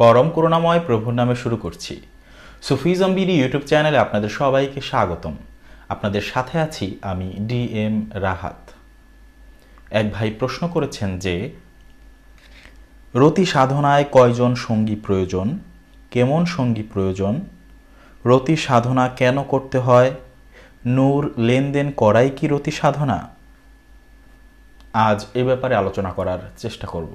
পরম করুণাময় প্রভুর নামে শুরু করছি সুফিজম বিডি ইউটিউব চ্যানেলে আপনাদের সবাইকে স্বাগতম আপনাদের সাথে আছি আমি ডি এম রাহাত এক ভাই প্রশ্ন করেছেন যে রতি সাধনায় কয়জন সঙ্গী প্রয়োজন কেমন সঙ্গী প্রয়োজন রতি সাধনা কেন করতে হয় নূর লেনদেন করাই কি রতি সাধনা আজ এ ব্যাপারে আলোচনা করার চেষ্টা করব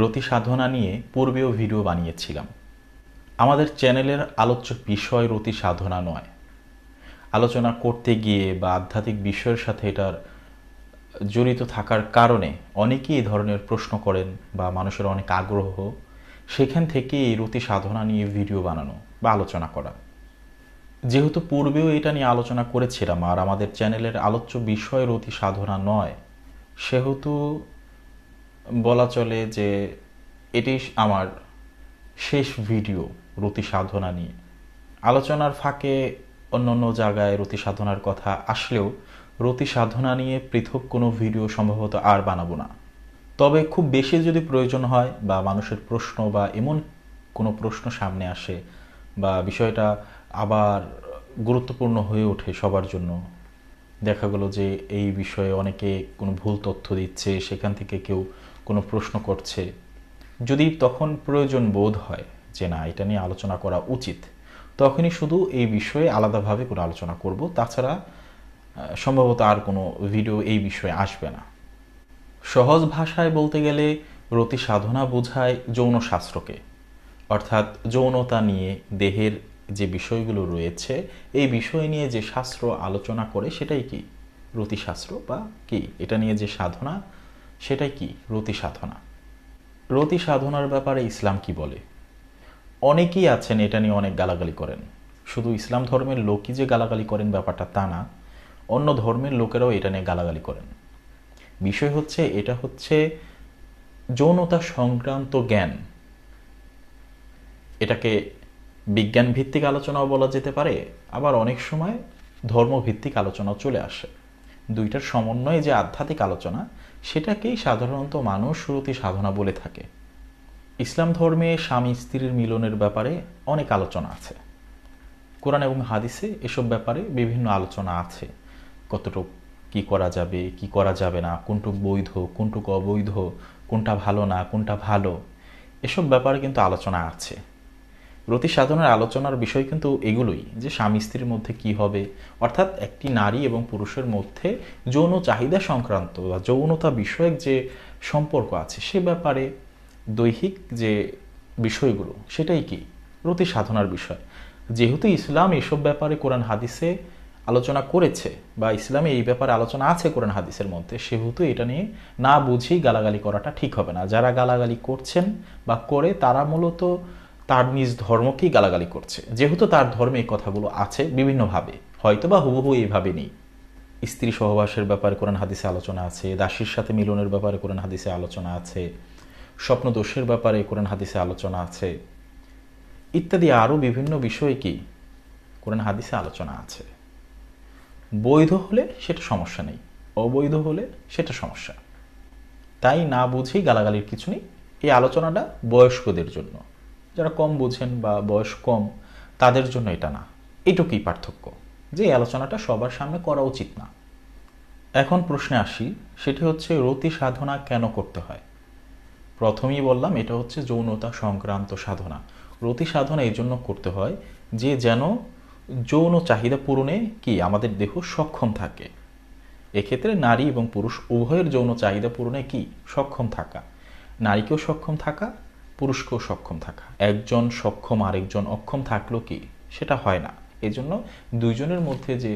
রতি সাধনা নিয়ে পূর্বেও ভিডিও বানিয়েছিলাম আমাদের চ্যানেলের আলোচ্য বিষয় রতি সাধনা নয় আলোচনা করতে গিয়ে বা আধ্যাত্মিক বিষয়ের সাথে এটার জড়িত থাকার কারণে অনেকেই এই ধরনের প্রশ্ন করেন বা মানুষের অনেক আগ্রহ সেখান থেকে এই রতি সাধনা নিয়ে ভিডিও বানানো বা আলোচনা করা যেহেতু পূর্বেও এটা নিয়ে আলোচনা করেছিলাম আর আমাদের চ্যানেলের আলোচ্য বিষয় রতি সাধনা নয় সেহেতু বলা চলে যে এটি আমার শেষ ভিডিও রতি সাধনা নিয়ে আলোচনার ফাঁকে অন্য অন্য জায়গায় রতি সাধনার কথা আসলেও রতি সাধনা নিয়ে পৃথক কোনো ভিডিও সম্ভবত আর বানাবো না তবে খুব বেশি যদি প্রয়োজন হয় বা মানুষের প্রশ্ন বা এমন কোনো প্রশ্ন সামনে আসে বা বিষয়টা আবার গুরুত্বপূর্ণ হয়ে ওঠে সবার জন্য দেখা গেল যে এই বিষয়ে অনেকে কোনো ভুল তথ্য দিচ্ছে সেখান থেকে কেউ কোনো প্রশ্ন করছে যদি তখন প্রয়োজন বোধ হয় যে না এটা নিয়ে আলোচনা করা উচিত তখনই শুধু এই বিষয়ে আলাদাভাবে কোনো আলোচনা করব তাছাড়া সম্ভবত আর কোনো ভিডিও এই বিষয়ে আসবে না সহজ ভাষায় বলতে গেলে রতি সাধনা বোঝায় যৌন শাস্ত্রকে অর্থাৎ যৌনতা নিয়ে দেহের যে বিষয়গুলো রয়েছে এই বিষয় নিয়ে যে শাস্ত্র আলোচনা করে সেটাই কি রতিশাস্ত্র বা কি এটা নিয়ে যে সাধনা সেটাই কি রতি সাধনা রতি সাধনার ব্যাপারে ইসলাম কি বলে অনেকেই আছেন এটা নিয়ে অনেক গালাগালি করেন শুধু ইসলাম ধর্মের লোকই যে গালাগালি করেন ব্যাপারটা তা না অন্য ধর্মের লোকেরাও এটা নিয়ে গালাগালি করেন বিষয় হচ্ছে এটা হচ্ছে যৌনতা সংক্রান্ত জ্ঞান এটাকে বিজ্ঞান ভিত্তিক আলোচনাও বলা যেতে পারে আবার অনেক সময় ধর্মভিত্তিক আলোচনাও চলে আসে দুইটার সমন্বয়ে যে আধ্যাত্মিক আলোচনা সেটাকেই সাধারণত মানুষ শুরুতে সাধনা বলে থাকে ইসলাম ধর্মে স্বামী স্ত্রীর মিলনের ব্যাপারে অনেক আলোচনা আছে কোরআন এবং হাদিসে এসব ব্যাপারে বিভিন্ন আলোচনা আছে কতটুক কি করা যাবে কি করা যাবে না কোনটুক বৈধ কোনটুক অবৈধ কোনটা ভালো না কোনটা ভালো এসব ব্যাপারে কিন্তু আলোচনা আছে ব্রতি সাধনার আলোচনার বিষয় কিন্তু এগুলোই যে স্বামী স্ত্রীর মধ্যে কি হবে অর্থাৎ একটি নারী এবং পুরুষের মধ্যে যৌন চাহিদা সংক্রান্ত বা যৌনতা বিষয়ক যে সম্পর্ক আছে সে ব্যাপারে দৈহিক যে বিষয়গুলো সেটাই কি ব্রতি সাধনার বিষয় যেহেতু ইসলাম এসব ব্যাপারে কোরআন হাদিসে আলোচনা করেছে বা ইসলামে এই ব্যাপারে আলোচনা আছে কোরআন হাদিসের মধ্যে সেহেতু এটা নিয়ে না বুঝেই গালাগালি করাটা ঠিক হবে না যারা গালাগালি করছেন বা করে তারা মূলত তার নিজ ধর্মকেই গালাগালি করছে যেহেতু তার ধর্মে এই কথাগুলো আছে বিভিন্নভাবে হয়তো বা হুবহু এইভাবে নেই স্ত্রী সহবাসের ব্যাপারে কোরআন হাদিসে আলোচনা আছে দাসীর সাথে মিলনের ব্যাপারে কোরআন হাদিসে আলোচনা আছে স্বপ্ন দোষের ব্যাপারে কোরআন হাদিসে আলোচনা আছে ইত্যাদি আরও বিভিন্ন বিষয়ে কি কোরআন হাদিসে আলোচনা আছে বৈধ হলে সেটা সমস্যা নেই অবৈধ হলে সেটা সমস্যা তাই না বুঝেই গালাগালির কিছু নেই এই আলোচনাটা বয়স্কদের জন্য যারা কম বোঝেন বা বয়স কম তাদের জন্য এটা না এটুকুই পার্থক্য যে আলোচনাটা সবার সামনে করা উচিত না এখন প্রশ্নে আসি সেটি হচ্ছে রতি সাধনা কেন করতে হয় প্রথমেই বললাম এটা হচ্ছে যৌনতা সংক্রান্ত সাধনা রতি সাধনা এই জন্য করতে হয় যে যেন যৌন চাহিদা পূরণে কি আমাদের দেহ সক্ষম থাকে এক্ষেত্রে নারী এবং পুরুষ উভয়ের যৌন চাহিদা পূরণে কি সক্ষম থাকা নারীকেও সক্ষম থাকা পুরুষকেও সক্ষম থাকা একজন সক্ষম আরেকজন অক্ষম থাকলো কি সেটা হয় না এজন্য দুইজনের মধ্যে যে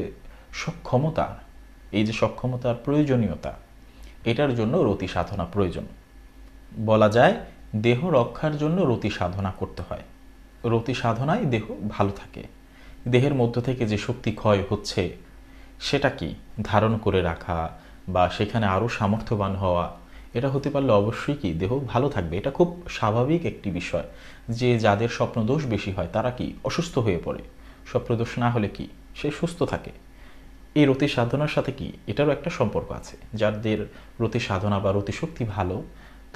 সক্ষমতা এই যে সক্ষমতার প্রয়োজনীয়তা এটার জন্য রতি সাধনা প্রয়োজন বলা যায় দেহ রক্ষার জন্য রতি সাধনা করতে হয় রতি সাধনায় দেহ ভালো থাকে দেহের মধ্য থেকে যে শক্তি ক্ষয় হচ্ছে সেটা কি ধারণ করে রাখা বা সেখানে আরও সামর্থ্যবান হওয়া এটা হতে পারলে অবশ্যই কি দেহ ভালো থাকবে এটা খুব স্বাভাবিক একটি বিষয় যে যাদের স্বপ্নদোষ বেশি হয় তারা কি অসুস্থ হয়ে পড়ে স্বপ্নদোষ না হলে কি সে সুস্থ থাকে এই রতি সাধনার সাথে কি এটারও একটা সম্পর্ক আছে যাদের রতি সাধনা বা রতিশক্তি ভালো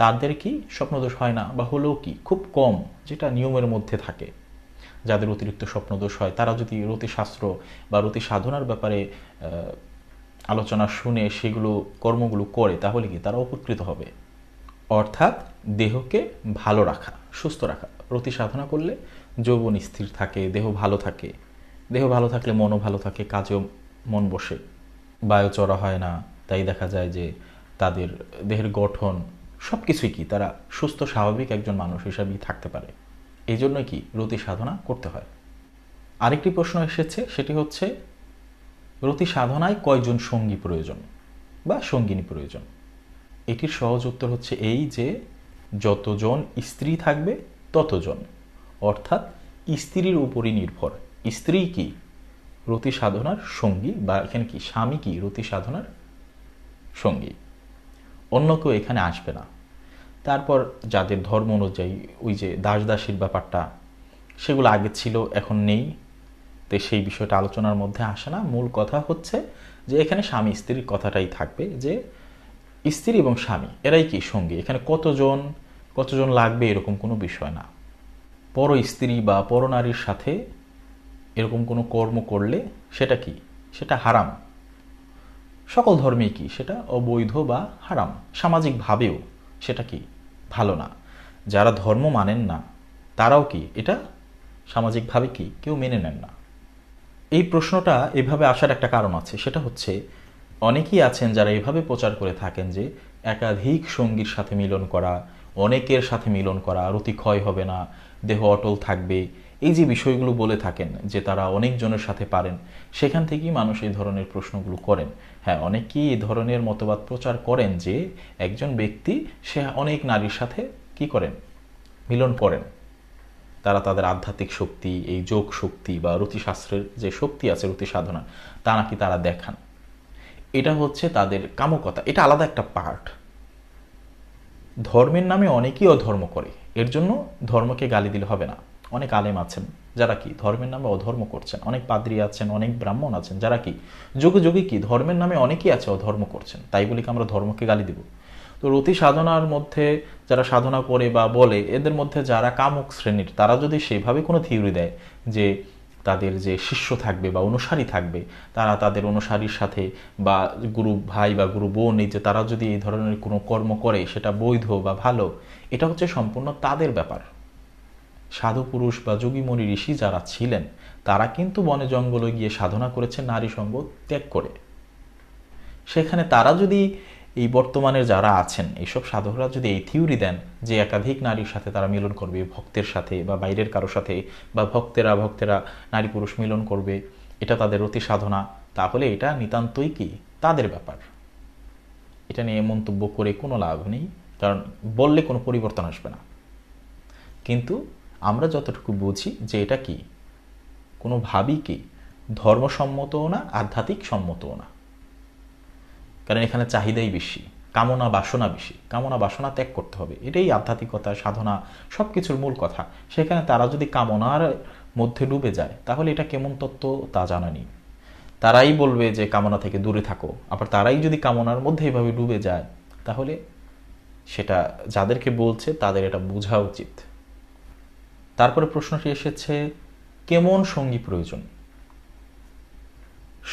তাদের কি স্বপ্নদোষ হয় না বা হলেও কি খুব কম যেটা নিয়মের মধ্যে থাকে যাদের অতিরিক্ত স্বপ্নদোষ হয় তারা যদি রতি শাস্ত্র বা রতি সাধনার ব্যাপারে আলোচনা শুনে সেগুলো কর্মগুলো করে তাহলে কি তারা উপকৃত হবে অর্থাৎ দেহকে ভালো রাখা সুস্থ রাখা প্রতি সাধনা করলে যৌবন স্থির থাকে দেহ ভালো থাকে দেহ ভালো থাকলে মনও ভালো থাকে কাজেও মন বসে বায়ু চড়া হয় না তাই দেখা যায় যে তাদের দেহের গঠন সব কিছুই কি তারা সুস্থ স্বাভাবিক একজন মানুষ হিসাবেই থাকতে পারে এই জন্যই কি রতি সাধনা করতে হয় আরেকটি প্রশ্ন এসেছে সেটি হচ্ছে রতি সাধনায় কয়জন সঙ্গী প্রয়োজন বা সঙ্গিনী প্রয়োজন এটির সহজ উত্তর হচ্ছে এই যে যতজন স্ত্রী থাকবে ততজন অর্থাৎ স্ত্রীর উপরই নির্ভর স্ত্রী কি রতি সাধনার সঙ্গী বা এখানে কি স্বামী কি রতি সাধনার সঙ্গী অন্য কেউ এখানে আসবে না তারপর যাদের ধর্ম অনুযায়ী ওই যে দাসদাসীর ব্যাপারটা সেগুলো আগে ছিল এখন নেই তো সেই বিষয়টা আলোচনার মধ্যে আসে না মূল কথা হচ্ছে যে এখানে স্বামী স্ত্রীর কথাটাই থাকবে যে স্ত্রী এবং স্বামী এরাই কি সঙ্গী এখানে কতজন কতজন লাগবে এরকম কোনো বিষয় না পর স্ত্রী বা পরনারীর সাথে এরকম কোনো কর্ম করলে সেটা কি সেটা হারাম সকল ধর্মেই কি সেটা অবৈধ বা হারাম সামাজিকভাবেও সেটা কি ভালো না যারা ধর্ম মানেন না তারাও কি এটা সামাজিকভাবে কি কেউ মেনে নেন না এই প্রশ্নটা এভাবে আসার একটা কারণ আছে সেটা হচ্ছে অনেকেই আছেন যারা এভাবে প্রচার করে থাকেন যে একাধিক সঙ্গীর সাথে মিলন করা অনেকের সাথে মিলন করা রতি ক্ষয় হবে না দেহ অটল থাকবে এই যে বিষয়গুলো বলে থাকেন যে তারা অনেকজনের সাথে পারেন সেখান থেকেই মানুষ এই ধরনের প্রশ্নগুলো করেন হ্যাঁ অনেকেই এই ধরনের মতবাদ প্রচার করেন যে একজন ব্যক্তি সে অনেক নারীর সাথে কি করেন মিলন করেন তারা তাদের আধ্যাত্মিক শক্তি এই যোগ শক্তি বা রুতিশাস্ত্রের যে শক্তি আছে রুতি সাধনা তা নাকি তারা দেখান এটা হচ্ছে তাদের কামকতা এটা আলাদা একটা পার্ট ধর্মের নামে অনেকেই অধর্ম করে এর জন্য ধর্মকে গালি দিলে হবে না অনেক আলেম আছেন যারা কি ধর্মের নামে অধর্ম করছেন অনেক পাদ্রি আছেন অনেক ব্রাহ্মণ আছেন যারা কি যুগে যুগে কি ধর্মের নামে অনেকেই আছে অধর্ম করছেন তাই বলে কি আমরা ধর্মকে গালি দিব তো রতি সাধনার মধ্যে যারা সাধনা করে বা বলে এদের মধ্যে যারা কামক শ্রেণীর তারা যদি সেভাবে কোনো থিওরি দেয় যে তাদের যে শিষ্য থাকবে বা অনুসারী থাকবে তারা তাদের অনুসারীর সাথে বা গুরু ভাই বা গুরু বোন এই যে তারা যদি এই ধরনের কোনো কর্ম করে সেটা বৈধ বা ভালো এটা হচ্ছে সম্পূর্ণ তাদের ব্যাপার সাধু পুরুষ বা যোগীমণি ঋষি যারা ছিলেন তারা কিন্তু বনে জঙ্গলে গিয়ে সাধনা করেছে নারী সঙ্গ ত্যাগ করে সেখানে তারা যদি এই বর্তমানে যারা আছেন এইসব সাধকরা যদি এই থিওরি দেন যে একাধিক নারীর সাথে তারা মিলন করবে ভক্তের সাথে বা বাইরের কারো সাথে বা ভক্তেরা ভক্তেরা নারী পুরুষ মিলন করবে এটা তাদের অতি সাধনা তাহলে এটা নিতান্তই কি তাদের ব্যাপার এটা নিয়ে মন্তব্য করে কোনো লাভ নেই কারণ বললে কোনো পরিবর্তন আসবে না কিন্তু আমরা যতটুকু বুঝি যে এটা কি কোনোভাবেই কি ধর্মসম্মতও না আধ্যাত্মিক সম্মতও না কারণ এখানে চাহিদাই বেশি কামনা বাসনা বেশি কামনা বাসনা ত্যাগ করতে হবে এটাই আধ্যাত্মিকতা সাধনা সব কিছুর মূল কথা সেখানে তারা যদি কামনার মধ্যে ডুবে যায় তাহলে এটা কেমন তত্ত্ব তা জানা নেই তারাই বলবে যে কামনা থেকে দূরে থাকো আবার তারাই যদি কামনার মধ্যে এভাবে ডুবে যায় তাহলে সেটা যাদেরকে বলছে তাদের এটা বোঝা উচিত তারপরে প্রশ্নটি এসেছে কেমন সঙ্গী প্রয়োজন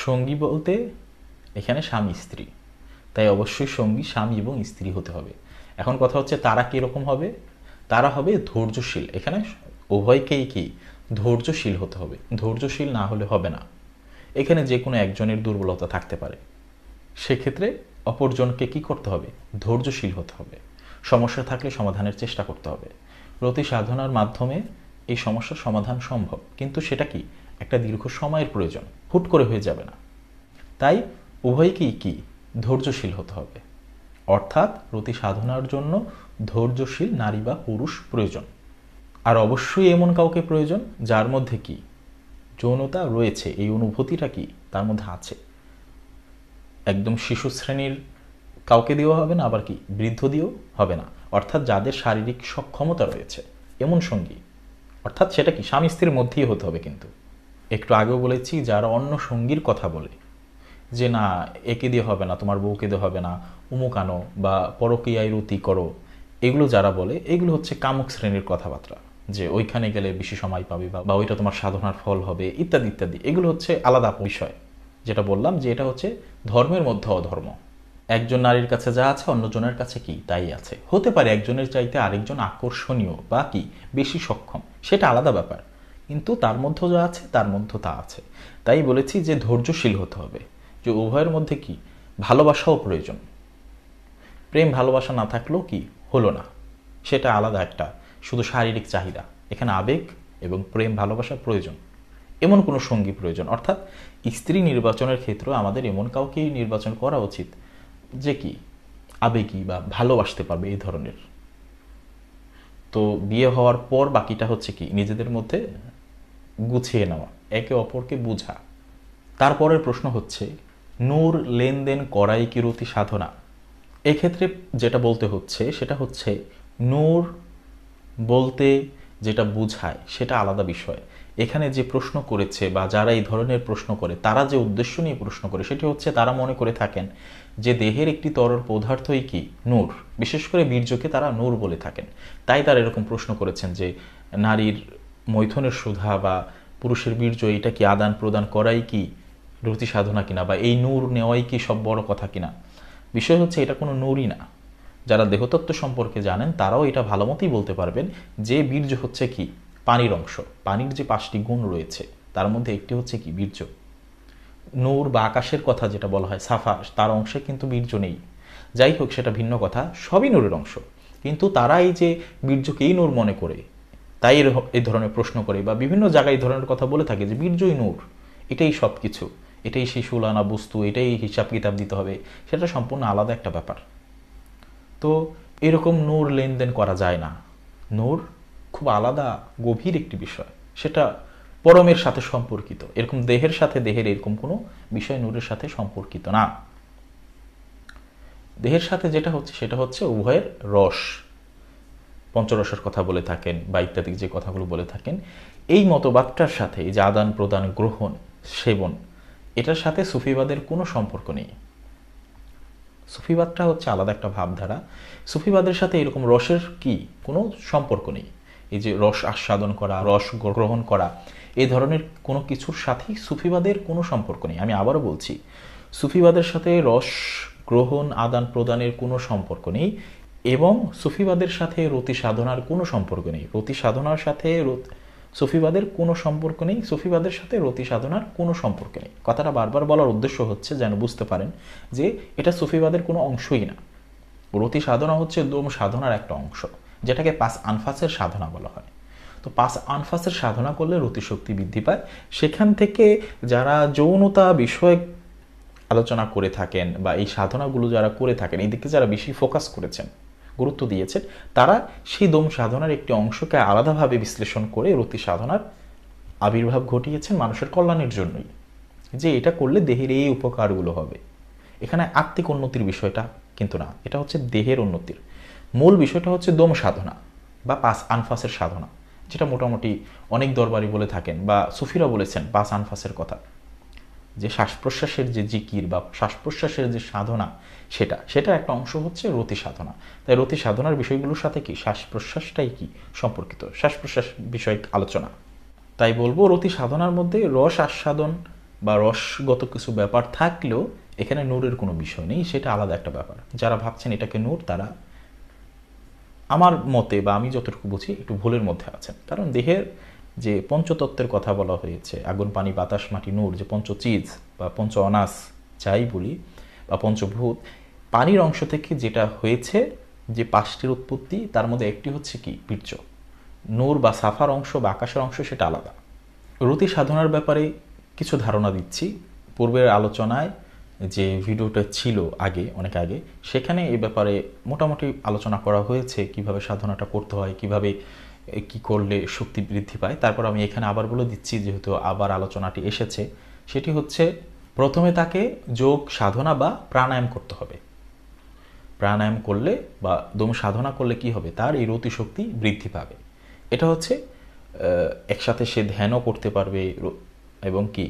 সঙ্গী বলতে এখানে স্বামী স্ত্রী তাই অবশ্যই সঙ্গী স্বামী এবং স্ত্রী হতে হবে এখন কথা হচ্ছে তারা কীরকম হবে তারা হবে ধৈর্যশীল এখানে উভয়কেই কি ধৈর্যশীল হতে হবে ধৈর্যশীল না হলে হবে না এখানে যে কোনো একজনের দুর্বলতা থাকতে পারে সেক্ষেত্রে অপরজনকে কি করতে হবে ধৈর্যশীল হতে হবে সমস্যা থাকলে সমাধানের চেষ্টা করতে হবে প্রতি সাধনার মাধ্যমে এই সমস্যার সমাধান সম্ভব কিন্তু সেটা কি একটা দীর্ঘ সময়ের প্রয়োজন হুট করে হয়ে যাবে না তাই উভয়কেই কি ধৈর্যশীল হতে হবে অর্থাৎ রতি সাধনার জন্য ধৈর্যশীল নারী বা পুরুষ প্রয়োজন আর অবশ্যই এমন কাউকে প্রয়োজন যার মধ্যে কি যৌনতা রয়েছে এই অনুভূতিটা কি তার মধ্যে আছে একদম শিশু শ্রেণীর কাউকে দেওয়া হবে না আবার কি বৃদ্ধ দিয়েও হবে না অর্থাৎ যাদের শারীরিক সক্ষমতা রয়েছে এমন সঙ্গী অর্থাৎ সেটা কি স্বামী স্ত্রীর মধ্যেই হতে হবে কিন্তু একটু আগেও বলেছি যারা অন্য সঙ্গীর কথা বলে যে না একে দিয়ে হবে না তোমার বউকে দিয়ে হবে না উমুক আনো বা পরকীয়ায় রুতি করো এগুলো যারা বলে এগুলো হচ্ছে কামক শ্রেণীর কথাবার্তা যে ওইখানে গেলে বেশি সময় পাবে বা ওইটা তোমার সাধনার ফল হবে ইত্যাদি ইত্যাদি এগুলো হচ্ছে আলাদা বিষয় যেটা বললাম যে এটা হচ্ছে ধর্মের মধ্যে অধর্ম একজন নারীর কাছে যা আছে অন্যজনের কাছে কি তাই আছে হতে পারে একজনের চাইতে আরেকজন আকর্ষণীয় বা কি বেশি সক্ষম সেটা আলাদা ব্যাপার কিন্তু তার মধ্যে যা আছে তার মধ্যে তা আছে তাই বলেছি যে ধৈর্যশীল হতে হবে যে উভয়ের মধ্যে কি ভালোবাসাও প্রয়োজন প্রেম ভালোবাসা না থাকলেও কি হলো না সেটা আলাদা একটা শুধু শারীরিক চাহিদা এখানে আবেগ এবং প্রেম ভালোবাসা প্রয়োজন এমন কোনো সঙ্গী প্রয়োজন অর্থাৎ স্ত্রী নির্বাচনের ক্ষেত্রে আমাদের এমন কাউকেই নির্বাচন করা উচিত যে কি আবেগী বা ভালোবাসতে পারবে এই ধরনের তো বিয়ে হওয়ার পর বাকিটা হচ্ছে কি নিজেদের মধ্যে গুছিয়ে নেওয়া একে অপরকে বোঝা তারপরের প্রশ্ন হচ্ছে নূর লেনদেন করাই কিরতি সাধনা এক্ষেত্রে যেটা বলতে হচ্ছে সেটা হচ্ছে নূর বলতে যেটা বুঝায় সেটা আলাদা বিষয় এখানে যে প্রশ্ন করেছে বা যারা এই ধরনের প্রশ্ন করে তারা যে উদ্দেশ্য নিয়ে প্রশ্ন করে সেটি হচ্ছে তারা মনে করে থাকেন যে দেহের একটি তরল পদার্থই কি নূর বিশেষ করে বীর্যকে তারা নূর বলে থাকেন তাই তারা এরকম প্রশ্ন করেছেন যে নারীর মৈথনের সুধা বা পুরুষের বীর্য এটা কি আদান প্রদান করাই কি রুচি সাধনা কিনা বা এই নূর নেওয়াই কি সব বড় কথা কিনা বিষয় হচ্ছে এটা কোনো নূরই না যারা দেহতত্ত্ব সম্পর্কে জানেন তারাও এটা ভালো মতোই বলতে পারবেন যে বীর্য হচ্ছে কি পানির অংশ পানির যে পাঁচটি গুণ রয়েছে তার মধ্যে একটি হচ্ছে কি বীর্য নূর বা আকাশের কথা যেটা বলা হয় সাফা তার অংশে কিন্তু বীর্য নেই যাই হোক সেটা ভিন্ন কথা সবই নূরের অংশ কিন্তু তারা এই যে বীর্যকেই নূর মনে করে তাই এই ধরনের প্রশ্ন করে বা বিভিন্ন জায়গায় এই ধরনের কথা বলে থাকে যে বীর্যই নূর এটাই সব কিছু এটাই সেই সুলানা বস্তু এটাই হিসাব কিতাব দিতে হবে সেটা সম্পূর্ণ আলাদা একটা ব্যাপার তো এরকম নূর লেনদেন করা যায় না নূর খুব আলাদা গভীর একটি বিষয় সেটা পরমের সাথে সম্পর্কিত এরকম দেহের সাথে দেহের এরকম কোনো বিষয় নূরের সাথে সম্পর্কিত না দেহের সাথে যেটা হচ্ছে সেটা হচ্ছে উভয়ের রস পঞ্চরসের কথা বলে থাকেন বা ইত্যাদি যে কথাগুলো বলে থাকেন এই মতবাদটার সাথে যে আদান প্রদান গ্রহণ সেবন এটার সাথে সুফিবাদের কোনো সম্পর্ক নেই সুফিবাদটা হচ্ছে আলাদা একটা ভাবধারা সুফিবাদের সাথে এরকম রসের কি কোনো সম্পর্ক নেই এই যে রস আস্বাদন করা রস গ্রহণ করা এই ধরনের কোনো কিছুর সাথেই সুফিবাদের কোনো সম্পর্ক নেই আমি আবারও বলছি সুফিবাদের সাথে রস গ্রহণ আদান প্রদানের কোনো সম্পর্ক নেই এবং সুফিবাদের সাথে রতি সাধনার কোনো সম্পর্ক নেই রতি সাধনার সাথে সুফিবাদের কোনো সম্পর্ক নেই সুফিবাদের সাথে রতি সাধনার কোনো সম্পর্ক নেই কথাটা বারবার বলার উদ্দেশ্য হচ্ছে যেন বুঝতে পারেন যে এটা সুফিবাদের কোনো অংশই না রতি সাধনা হচ্ছে দোম সাধনার একটা অংশ যেটাকে পাঁচ আনফাসের সাধনা বলা হয় তো পাঁচ আনফাসের সাধনা করলে রতিশক্তি বৃদ্ধি পায় সেখান থেকে যারা যৌনতা বিষয়ক আলোচনা করে থাকেন বা এই সাধনাগুলো যারা করে থাকেন দিকে যারা বেশি ফোকাস করেছেন গুরুত্ব দিয়েছেন তারা সেই দম সাধনার একটি অংশকে আলাদাভাবে বিশ্লেষণ করে রতি সাধনার আবির্ভাব ঘটিয়েছেন মানুষের কল্যাণের জন্যই যে এটা করলে দেহের এই উপকারগুলো হবে এখানে আত্মিক উন্নতির বিষয়টা কিন্তু না এটা হচ্ছে দেহের উন্নতির মূল বিষয়টা হচ্ছে দম সাধনা বা পাস আনফাসের সাধনা যেটা মোটামুটি অনেক দরবারই বলে থাকেন বা সুফিরা বলেছেন পাস আনফাসের কথা যে শ্বাস প্রশ্বাসের যে জিকির বা শ্বাস প্রশ্বাসের যে সাধনা সেটা সেটা একটা অংশ হচ্ছে রতি সাধনা তাই রতি সাধনার বিষয়গুলোর সাথে কি শ্বাস প্রশ্বাসটাই কি সম্পর্কিত শ্বাস প্রশ্বাস বিষয়ক আলোচনা তাই বলবো রতি সাধনার মধ্যে রস আস্বাদন বা রসগত কিছু ব্যাপার থাকলেও এখানে নূরের কোনো বিষয় নেই সেটা আলাদা একটা ব্যাপার যারা ভাবছেন এটাকে নূর তারা আমার মতে বা আমি যতটুকু বুঝি একটু ভুলের মধ্যে আছেন কারণ দেহের যে পঞ্চতত্ত্বের কথা বলা হয়েছে আগুন পানি বাতাস মাটি নূর যে পঞ্চ চিজ বা পঞ্চ অনাস যাই বলি বা পঞ্চভূত পানির অংশ থেকে যেটা হয়েছে যে পাঁচটির উৎপত্তি তার মধ্যে একটি হচ্ছে কি বীর্য নূর বা সাফার অংশ বা আকাশের অংশ সেটা আলাদা রতি সাধনার ব্যাপারে কিছু ধারণা দিচ্ছি পূর্বের আলোচনায় যে ভিডিওটা ছিল আগে অনেক আগে সেখানে এ ব্যাপারে মোটামুটি আলোচনা করা হয়েছে কিভাবে সাধনাটা করতে হয় কিভাবে কি করলে শক্তি বৃদ্ধি পায় তারপর আমি এখানে আবার বলে দিচ্ছি যেহেতু আবার আলোচনাটি এসেছে সেটি হচ্ছে প্রথমে তাকে যোগ সাধনা বা প্রাণায়াম করতে হবে প্রাণায়াম করলে বা দম সাধনা করলে কি হবে তার এই রতি শক্তি বৃদ্ধি পাবে এটা হচ্ছে একসাথে সে ধ্যানও করতে পারবে এবং কি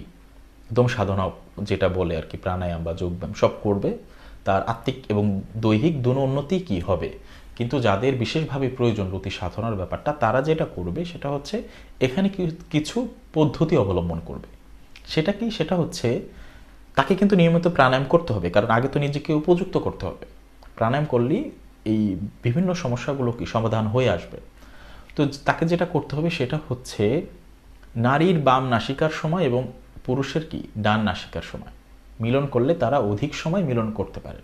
দম সাধনা যেটা বলে আর কি প্রাণায়াম বা যোগব্যায়াম সব করবে তার আত্মিক এবং দৈহিক দুনো উন্নতি কি হবে কিন্তু যাদের বিশেষভাবে প্রয়োজন রতি সাধনার ব্যাপারটা তারা যেটা করবে সেটা হচ্ছে এখানে কিছু পদ্ধতি অবলম্বন করবে সেটা কি সেটা হচ্ছে তাকে কিন্তু নিয়মিত প্রাণায়াম করতে হবে কারণ আগে তো নিজেকে উপযুক্ত করতে হবে প্রাণায়াম করলেই এই বিভিন্ন সমস্যাগুলো কি সমাধান হয়ে আসবে তো তাকে যেটা করতে হবে সেটা হচ্ছে নারীর বাম নাসিকার সময় এবং পুরুষের কি ডান নাসিকার সময় মিলন করলে তারা অধিক সময় মিলন করতে পারে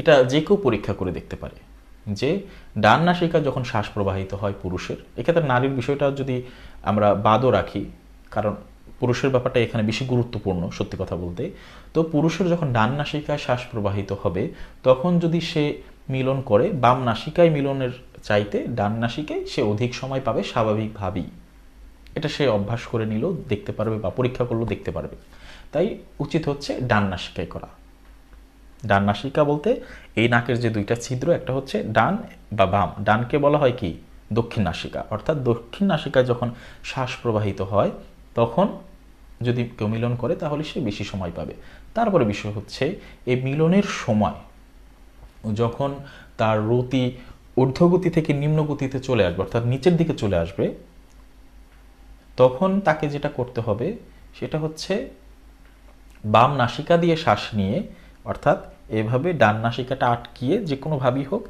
এটা যে কেউ পরীক্ষা করে দেখতে পারে যে ডান নাসিকা যখন শ্বাস প্রবাহিত হয় পুরুষের এক্ষেত্রে নারীর বিষয়টা যদি আমরা বাদও রাখি কারণ পুরুষের ব্যাপারটা এখানে বেশি গুরুত্বপূর্ণ সত্যি কথা বলতে তো পুরুষের যখন ডান নাসিকায় শ্বাস প্রবাহিত হবে তখন যদি সে মিলন করে বাম নাসিকায় মিলনের চাইতে ডান নাসিকায় সে অধিক সময় পাবে স্বাভাবিকভাবেই এটা সে অভ্যাস করে নিল দেখতে পারবে বা পরীক্ষা করলেও দেখতে পারবে তাই উচিত হচ্ছে ডান নাসিকায় করা ডান নাসিকা বলতে এই নাকের যে দুইটা ছিদ্র একটা হচ্ছে ডান বা বাম ডানকে বলা হয় কি দক্ষিণ নাসিকা অর্থাৎ দক্ষিণ নাসিকায় যখন শ্বাস প্রবাহিত হয় তখন যদি কেউ মিলন করে তাহলে সে বেশি সময় পাবে তারপরে বিষয় হচ্ছে এই মিলনের সময় যখন তার রতি ঊর্ধ্বগতি থেকে নিম্নগতিতে চলে আসবে অর্থাৎ নিচের দিকে চলে আসবে তখন তাকে যেটা করতে হবে সেটা হচ্ছে বাম নাসিকা দিয়ে শ্বাস নিয়ে অর্থাৎ এভাবে ডান নাসিকাটা আটকিয়ে যে কোনোভাবেই হোক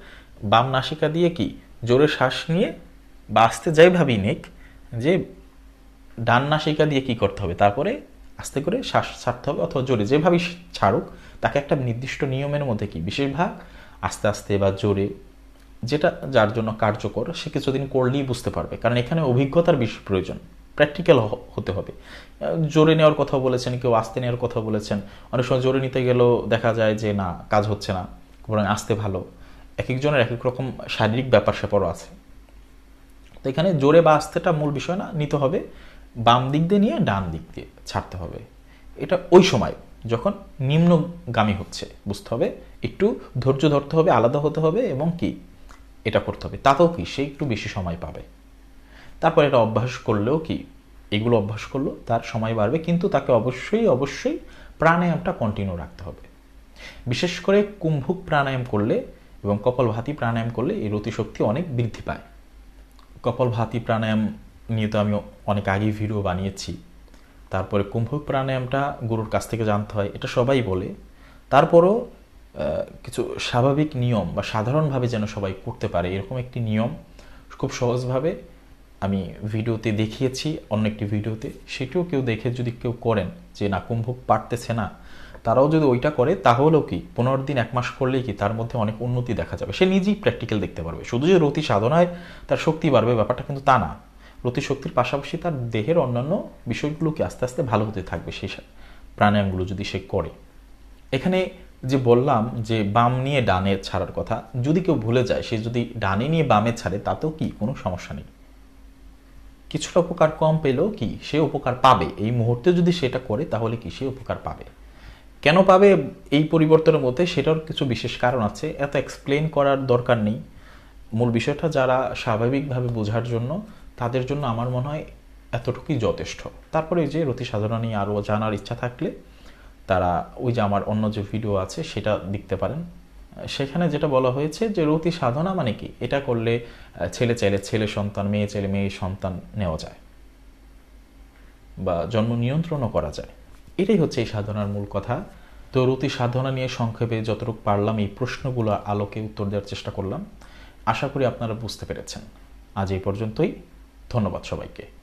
বাম নাসিকা দিয়ে কি জোরে শ্বাস নিয়ে বা আসতে যাই ভাবি নিক যে ডান নাসিকা দিয়ে কি করতে হবে তারপরে আস্তে করে শ্বাস ছাড়তে হবে অথবা জোরে যেভাবেই ছাড়ুক তাকে একটা নির্দিষ্ট নিয়মের মধ্যে কি বিশেষভাগ আস্তে আস্তে বা জোরে যেটা যার জন্য কার্যকর সে কিছুদিন করলেই বুঝতে পারবে কারণ এখানে অভিজ্ঞতার বেশি প্রয়োজন প্র্যাকটিক্যাল হতে হবে জোরে নেওয়ার কথা বলেছেন কেউ আস্তে নেওয়ার কথা বলেছেন অনেক সময় জোরে নিতে গেলেও দেখা যায় যে না কাজ হচ্ছে না বরং আসতে ভালো এক একজনের এক এক রকম শারীরিক ব্যাপার স্যাপারও আছে তো এখানে জোরে বা আস্তেটা মূল বিষয় না নিতে হবে বাম দিক দিয়ে নিয়ে ডান দিক দিয়ে ছাড়তে হবে এটা ওই সময় যখন নিম্নগামী হচ্ছে বুঝতে হবে একটু ধৈর্য ধরতে হবে আলাদা হতে হবে এবং কি এটা করতে হবে তাতেও কি সে একটু বেশি সময় পাবে তারপর এটা অভ্যাস করলেও কি এগুলো অভ্যাস করলো তার সময় বাড়বে কিন্তু তাকে অবশ্যই অবশ্যই প্রাণায়ামটা কন্টিনিউ রাখতে হবে বিশেষ করে কুম্ভুক প্রাণায়াম করলে এবং কপালভাতি প্রাণায়াম করলে এই রতিশক্তি অনেক বৃদ্ধি পায় কপালভাতি প্রাণায়াম নিয়ে তো আমি অনেক আগেই ভিডিও বানিয়েছি তারপরে কুম্ভুক প্রাণায়ামটা গুরুর কাছ থেকে জানতে হয় এটা সবাই বলে তারপরও কিছু স্বাভাবিক নিয়ম বা সাধারণভাবে যেন সবাই করতে পারে এরকম একটি নিয়ম খুব সহজভাবে আমি ভিডিওতে দেখিয়েছি অন্য একটি ভিডিওতে সেটিও কেউ দেখে যদি কেউ করেন যে না কুম্ভ পারতেছে না তারাও যদি ওইটা করে তাহলেও কি পনেরো দিন এক মাস করলেই কি তার মধ্যে অনেক উন্নতি দেখা যাবে সে নিজেই প্র্যাকটিক্যাল দেখতে পারবে শুধু যে রতি সাধনায় তার শক্তি বাড়বে ব্যাপারটা কিন্তু তা না রতি শক্তির পাশাপাশি তার দেহের অন্যান্য বিষয়গুলোকে আস্তে আস্তে ভালো হতে থাকবে সেই প্রাণায়ামগুলো যদি সে করে এখানে যে বললাম যে বাম নিয়ে ডানে ছাড়ার কথা যদি কেউ ভুলে যায় সে যদি ডানে নিয়ে বামে ছাড়ে তাতেও কি কোনো সমস্যা নেই কিছুটা উপকার কম পেলেও কি সে উপকার পাবে এই মুহূর্তে যদি সেটা করে তাহলে কি সে উপকার পাবে কেন পাবে এই পরিবর্তনের মধ্যে সেটার কিছু বিশেষ কারণ আছে এত এক্সপ্লেন করার দরকার নেই মূল বিষয়টা যারা স্বাভাবিকভাবে বোঝার জন্য তাদের জন্য আমার মনে হয় এতটুকুই যথেষ্ট তারপরে যে রতি সাধনা নিয়ে আরও জানার ইচ্ছা থাকলে তারা ওই যে আমার অন্য যে ভিডিও আছে সেটা দেখতে পারেন সেখানে যেটা বলা হয়েছে যে রতি সাধনা মানে কি এটা করলে ছেলে চাইলে ছেলে সন্তান মেয়ে চাইলে মেয়ে সন্তান নেওয়া যায় বা জন্ম নিয়ন্ত্রণও করা যায় এটাই হচ্ছে এই সাধনার মূল কথা তো রতি সাধনা নিয়ে সংক্ষেপে যতটুকু পারলাম এই প্রশ্নগুলো আলোকে উত্তর দেওয়ার চেষ্টা করলাম আশা করি আপনারা বুঝতে পেরেছেন আজ এই পর্যন্তই ধন্যবাদ সবাইকে